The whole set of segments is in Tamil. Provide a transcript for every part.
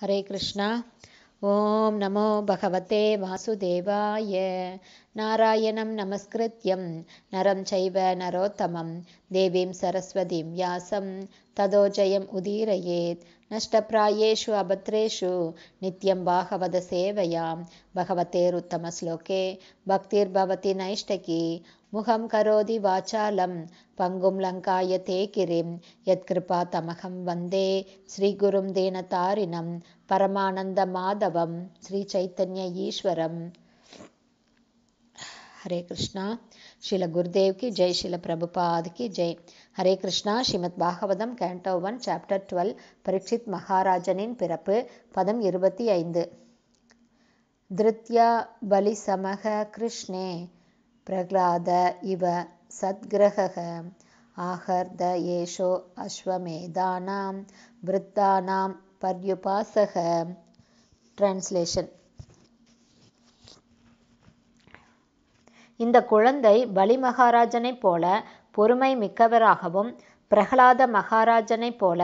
हरे कृष्णा ओम नमो भगवते वासुदेवाय नारायणं नमस्कृत्यं नरं चैव नरोत्तमं देवीं सरस्वतीं व्यासं जयम् उदीरयेत् नष्टप्रायेषु अभद्रेषु नित्यं भागवदसेवयां भगवतेरुत्तमश्लोके भक्तिर्भवति नैष्टकी मुखं करोति वाचालं पङ्गुं लङ्काय ते किरिं यत्कृपातमहं वन्दे श्रीगुरुं दीनतारिणं परमानन्दमाधवं श्रीचैतन्यईश्वरं ஹரே கிருஷ்ணா ஸ்ரீல குருதேவ்கி ஜெய் ஸ்ரீல பிரபுபாதுக்கு ஜெய் Hare Krishna Srimad Bhagavatam canto one chapter twelve Parikshit மகாராஜனின் பிறப்பு பதம் இருபத்தி ஐந்து திருத்யா பலி சமக கிருஷ்ணே பிரகலாத இவ சத்கிரக ஆகர்த ஏஷோ அஸ்வமேதானாம் விருத்தானாம் பர்யுபாசக டிரான்ஸ்லேஷன் இந்த குழந்தை பலிமகாராஜனைப் போல பொறுமை மிக்கவராகவும் பிரகலாத மகாராஜனைப் போல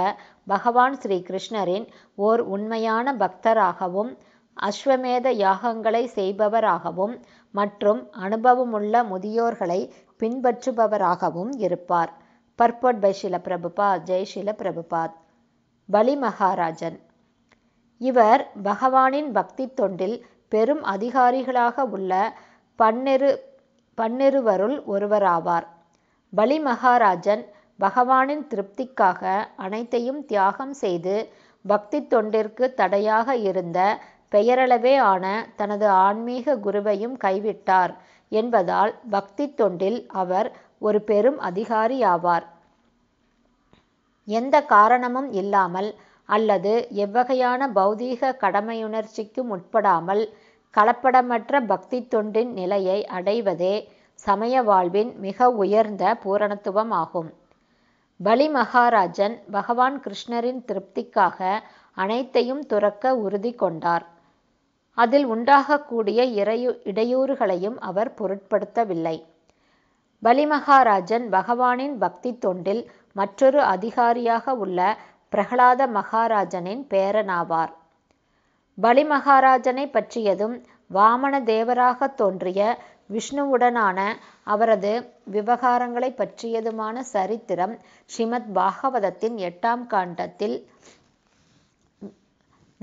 பகவான் ஸ்ரீ கிருஷ்ணரின் ஓர் உண்மையான பக்தராகவும் அஸ்வமேத யாகங்களை செய்பவராகவும் மற்றும் அனுபவமுள்ள முதியோர்களை பின்பற்றுபவராகவும் இருப்பார் பர்பட் பை ஷில பிரபுபா ஜெய் ஷில பிரபுபாத் பலி மகாராஜன் இவர் பகவானின் பக்தி தொண்டில் பெரும் அதிகாரிகளாக உள்ள பன்னெரு பன்னிருவருள் ஒருவராவார் பலி மகாராஜன் பகவானின் திருப்திக்காக அனைத்தையும் தியாகம் செய்து பக்தி தொண்டிற்கு தடையாக இருந்த பெயரளவே ஆன தனது ஆன்மீக குருவையும் கைவிட்டார் என்பதால் பக்தி தொண்டில் அவர் ஒரு பெரும் அதிகாரியாவார் எந்த காரணமும் இல்லாமல் அல்லது எவ்வகையான பௌதீக கடமையுணர்ச்சிக்கும் உட்படாமல் கலப்படமற்ற பக்தி தொண்டின் நிலையை அடைவதே சமய வாழ்வின் மிக உயர்ந்த பூரணத்துவம் ஆகும் பலி மகாராஜன் பகவான் கிருஷ்ணரின் திருப்திக்காக அனைத்தையும் துறக்க உறுதி கொண்டார் அதில் உண்டாகக்கூடிய இறையு இடையூறுகளையும் அவர் பொருட்படுத்தவில்லை பலிமகாராஜன் பகவானின் பக்தி தொண்டில் மற்றொரு அதிகாரியாக உள்ள பிரகலாத மகாராஜனின் பேரனாவார் பலிமகாராஜனை பற்றியதும் வாமன தேவராக தோன்றிய விஷ்ணுவுடனான அவரது விவகாரங்களை பற்றியதுமான சரித்திரம் ஸ்ரீமத் பாகவதத்தின் எட்டாம் காண்டத்தில்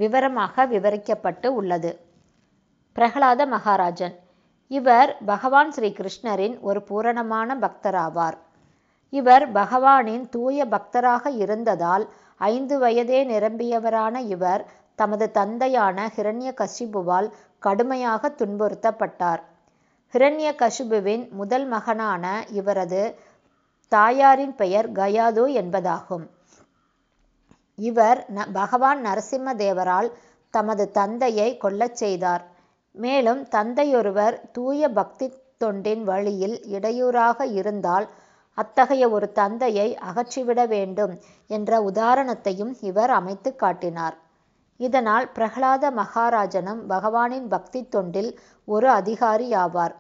விவரமாக விவரிக்கப்பட்டு உள்ளது பிரகலாத மகாராஜன் இவர் பகவான் ஸ்ரீ கிருஷ்ணரின் ஒரு பூரணமான பக்தராவார் இவர் பகவானின் தூய பக்தராக இருந்ததால் ஐந்து வயதே நிரம்பியவரான இவர் தமது தந்தையான ஹிரண்ய கசிபுவால் கடுமையாக துன்புறுத்தப்பட்டார் ஹிரண்ய கசிபுவின் முதல் மகனான இவரது தாயாரின் பெயர் கயாது என்பதாகும் இவர் ந பகவான் நரசிம்மதேவரால் தமது தந்தையை கொல்லச் செய்தார் மேலும் தந்தையொருவர் தூய பக்தி தொண்டின் வழியில் இடையூறாக இருந்தால் அத்தகைய ஒரு தந்தையை அகற்றிவிட வேண்டும் என்ற உதாரணத்தையும் இவர் அமைத்து காட்டினார் இதனால் பிரகலாத மகாராஜனும் பகவானின் பக்தி தொண்டில் ஒரு அதிகாரியாவார்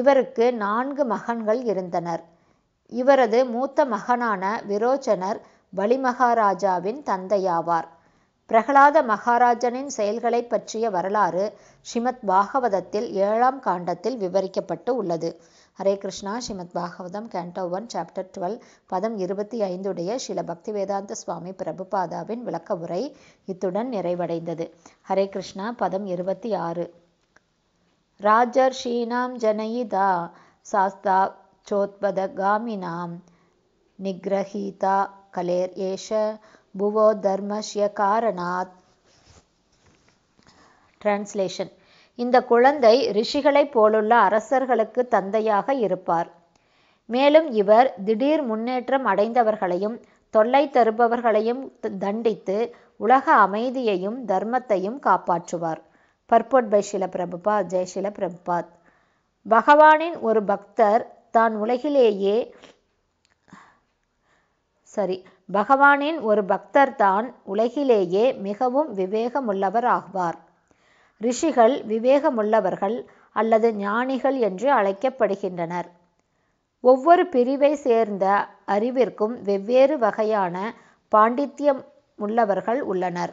இவருக்கு நான்கு மகன்கள் இருந்தனர் இவரது மூத்த மகனான விரோச்சனர் பலிமகாராஜாவின் தந்தையாவார் பிரகலாத மகாராஜனின் செயல்களை பற்றிய வரலாறு ஸ்ரீமத் பாகவதத்தில் ஏழாம் காண்டத்தில் விவரிக்கப்பட்டு உள்ளது Hare Krishna Srimad Bhagavatam canto one chapter twelve பதம் இருபத்தி ஐந்துடைய ஸ்ரீல பக்தி வேதாந்த சுவாமி பிரபுபாதாவின் விளக்க உரை இத்துடன் நிறைவடைந்தது ஹரே கிருஷ்ணா பதம் இருபத்தி ஆறு ராஜர்ஷீனாம் ஜனயிதா சாஸ்தா சோத்பத காமினாம் நிகிரஹீதா கலேர் ஏஷ புவோ தர்மஸ்ய காரணாத் டிரான்ஸ்லேஷன் இந்த குழந்தை ரிஷிகளைப் போலுள்ள அரசர்களுக்கு தந்தையாக இருப்பார் மேலும் இவர் திடீர் முன்னேற்றம் அடைந்தவர்களையும் தொல்லை தருபவர்களையும் தண்டித்து உலக அமைதியையும் தர்மத்தையும் காப்பாற்றுவார் பர்போட் பை ஷில பிரபுபா ஜெயசில பிரபுபாத் பகவானின் ஒரு பக்தர் தான் உலகிலேயே சரி பகவானின் ஒரு பக்தர் தான் உலகிலேயே மிகவும் விவேகமுள்ளவர் ஆகுவார் ரிஷிகள் விவேகமுள்ளவர்கள் அல்லது ஞானிகள் என்று அழைக்கப்படுகின்றனர் ஒவ்வொரு பிரிவை சேர்ந்த அறிவிற்கும் வெவ்வேறு வகையான பாண்டித்யம் உள்ளவர்கள் உள்ளனர்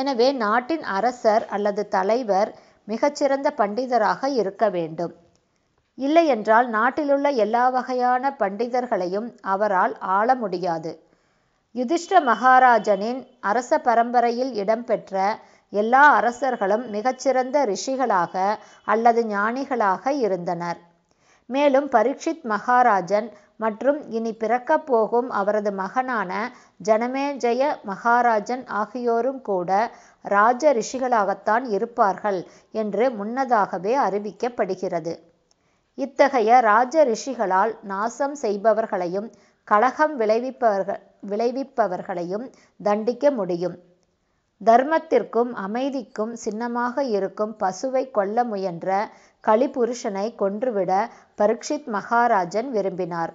எனவே நாட்டின் அரசர் அல்லது தலைவர் மிகச்சிறந்த பண்டிதராக இருக்க வேண்டும் இல்லையென்றால் நாட்டிலுள்ள எல்லா வகையான பண்டிதர்களையும் அவரால் ஆள முடியாது யுதிஷ்ட மகாராஜனின் அரச பரம்பரையில் இடம்பெற்ற எல்லா அரசர்களும் மிகச்சிறந்த ரிஷிகளாக அல்லது ஞானிகளாக இருந்தனர். மேலும் பரீட்சித் மகாராஜன் மற்றும் இனி பிறக்கப் போகும் அவரது மகனான ஜனமேஜய மகாராஜன் ஆகியோரும் கூட ராஜ ரிஷிகளாகத்தான் இருப்பார்கள் என்று முன்னதாகவே அறிவிக்கப்படுகிறது. இத்தகைய ராஜ ரிஷிகளால் நாசம் செய்பவர்களையும் கலகம் விளைவிப்பவர்கள் விளைவிப்பவர்களையும் தண்டிக்க முடியும் தர்மத்திற்கும் அமைதிக்கும் சின்னமாக இருக்கும் பசுவை கொல்ல முயன்ற கலிபுருஷனை கொன்றுவிட பரீட்சித் மகாராஜன் விரும்பினார்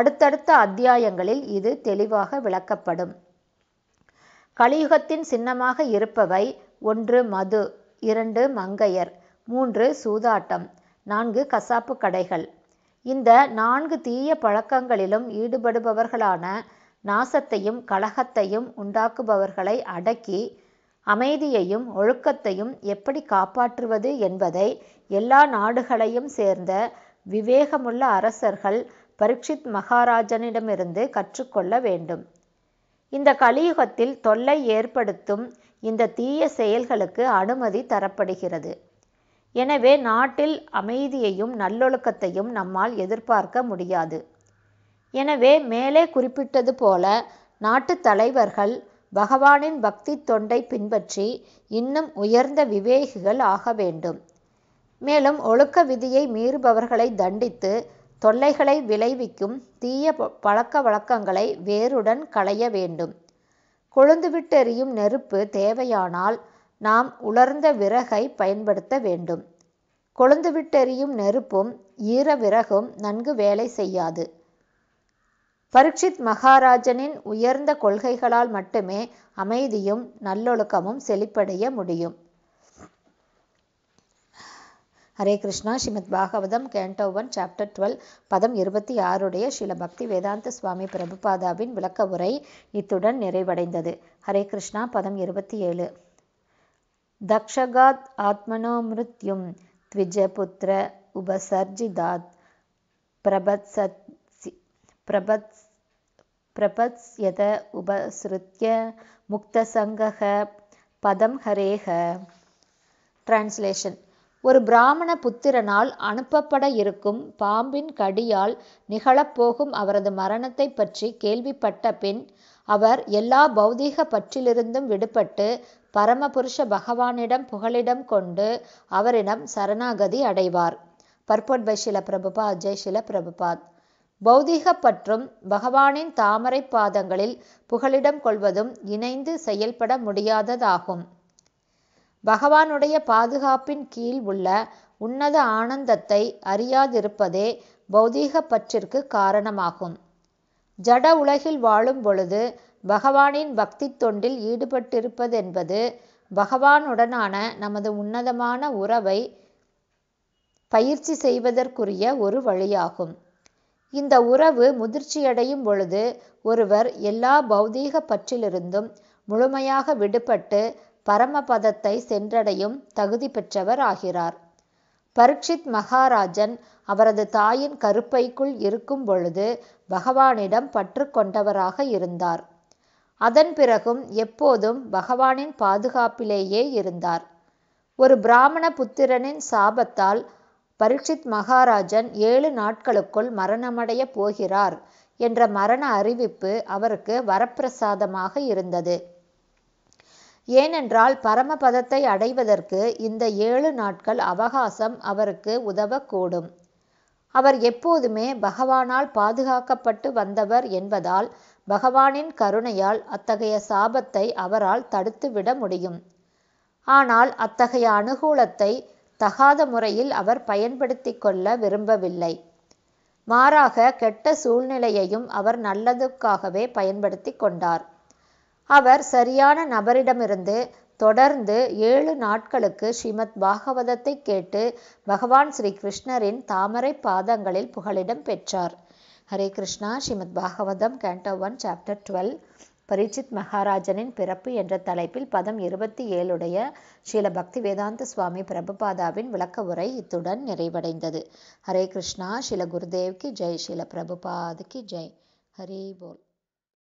அடுத்தடுத்த அத்தியாயங்களில் இது தெளிவாக விளக்கப்படும் கலியுகத்தின் சின்னமாக இருப்பவை ஒன்று மது இரண்டு மங்கையர் மூன்று சூதாட்டம் நான்கு கசாப்பு கடைகள் இந்த நான்கு தீய பழக்கங்களிலும் ஈடுபடுபவர்களான நாசத்தையும் கலகத்தையும் உண்டாக்குபவர்களை அடக்கி அமைதியையும் ஒழுக்கத்தையும் எப்படி காப்பாற்றுவது என்பதை எல்லா நாடுகளையும் சேர்ந்த விவேகமுள்ள அரசர்கள் பரீட்சித் மகாராஜனிடமிருந்து கற்றுக்கொள்ள வேண்டும் இந்த கலியுகத்தில் தொல்லை ஏற்படுத்தும் இந்த தீய செயல்களுக்கு அனுமதி தரப்படுகிறது எனவே நாட்டில் அமைதியையும் நல்லொழுக்கத்தையும் நம்மால் எதிர்பார்க்க முடியாது எனவே மேலே குறிப்பிட்டது போல நாட்டு தலைவர்கள் பகவானின் பக்தி தொண்டை பின்பற்றி இன்னும் உயர்ந்த விவேகிகள் ஆக வேண்டும் மேலும் ஒழுக்க விதியை மீறுபவர்களை தண்டித்து தொல்லைகளை விளைவிக்கும் தீய பழக்க வழக்கங்களை வேருடன் களைய வேண்டும் கொழுந்துவிட்டெறியும் நெருப்பு தேவையானால் நாம் உலர்ந்த விறகை பயன்படுத்த வேண்டும் கொழுந்துவிட்டெறியும் நெருப்பும் ஈர விறகும் நன்கு வேலை செய்யாது பரீட்சித் மகாராஜனின் உயர்ந்த கொள்கைகளால் மட்டுமே அமைதியும் நல்லொழுக்கமும் செழிப்படைய முடியும் Hare Krishna Srimad Bhagavatam canto one chapter twelve பதம் இருபத்தி ஆறுடைய ஸ்ரீல பக்தி வேதாந்த சுவாமி பிரபுபாதாவின் விளக்க உரை இத்துடன் நிறைவடைந்தது ஹரே கிருஷ்ணா பதம் இருபத்தி ஏழு दक्षगात् आत्मनो मृत्युं द्विजपुत्र उपसर्जितात् பிரபத் பிரபத் प्रपत्स्यत उपसृत्य முக்தசங்கக பதம் ஹரேக டிரான்ஸ்லேஷன் ஒரு பிராமண புத்திரனால் அனுப்பப்பட இருக்கும் பாம்பின் கடியால் நிகழப்போகும் அவரது மரணத்தை பற்றி கேள்விப்பட்ட பின் அவர் எல்லா பௌதீக பற்றிலிருந்தும் விடுபட்டு பரமபுருஷ பகவானிடம் புகழிடம் கொண்டு அவரிடம் சரணாகதி அடைவார் பர்போட் பை பிரபுபா அஜய் சில பிரபுபாத் பௌதிக பற்றும் பகவானின் தாமரை பாதங்களில் புகலிடம் கொள்வதும் இணைந்து செயல்பட முடியாததாகும் பகவானுடைய பாதுகாப்பின் கீழ் உள்ள உன்னத ஆனந்தத்தை அறியாதிருப்பதே பௌதீக பற்றிற்கு காரணமாகும் ஜட உலகில் வாழும் பொழுது பகவானின் பக்தி தொண்டில் ஈடுபட்டிருப்பதென்பது பகவானுடனான நமது உன்னதமான உறவை பயிற்சி செய்வதற்குரிய ஒரு வழியாகும் இந்த உறவு முதிர்ச்சியடையும் பொழுது ஒருவர் எல்லா பௌதீக பற்றிலிருந்தும் முழுமையாக விடுபட்டு பரமபதத்தை சென்றடையும் தகுதி பெற்றவர் ஆகிறார் பரீட்சித் மகாராஜன் அவரது தாயின் கருப்பைக்குள் இருக்கும் பொழுது பகவானிடம் பற்று கொண்டவராக இருந்தார் அதன் பிறகும் எப்போதும் பகவானின் பாதுகாப்பிலேயே இருந்தார் ஒரு பிராமண புத்திரனின் சாபத்தால் பரீட்சித் மகாராஜன் ஏழு நாட்களுக்குள் மரணமடைய போகிறார் என்ற மரண அறிவிப்பு அவருக்கு வரப்பிரசாதமாக இருந்தது ஏனென்றால் பரமபதத்தை அடைவதற்கு இந்த ஏழு நாட்கள் அவகாசம் அவருக்கு உதவக்கூடும் அவர் எப்போதுமே பகவானால் பாதுகாக்கப்பட்டு வந்தவர் என்பதால் பகவானின் கருணையால் அத்தகைய சாபத்தை அவரால் தடுத்துவிட முடியும் ஆனால் அத்தகைய அனுகூலத்தை தகாத முறையில் அவர் பயன்படுத்தி கொள்ள விரும்பவில்லை மாறாக கெட்ட சூழ்நிலையையும் அவர் நல்லதுக்காகவே பயன்படுத்தி கொண்டார் அவர் சரியான நபரிடமிருந்து தொடர்ந்து ஏழு நாட்களுக்கு ஸ்ரீமத் பாகவதத்தை கேட்டு பகவான் ஸ்ரீ கிருஷ்ணரின் தாமரை பாதங்களில் புகலிடம் பெற்றார் Hare Krishna Srimad Bhagavatam canto one chapter twelve Parikshit மகாராஜனின் பிறப்பு என்ற தலைப்பில் பதம் இருபத்தி ஏழுடைய ஸ்ரீல பக்தி வேதாந்த சுவாமி பிரபுபாதாவின் விளக்க உரை இத்துடன் நிறைவடைந்தது ஹரே கிருஷ்ணா ஸ்ரீல குருதேவ்கி ஜெய் ஸ்ரீல பிரபுபாதுக்கு ஜெய் ஹரி போல்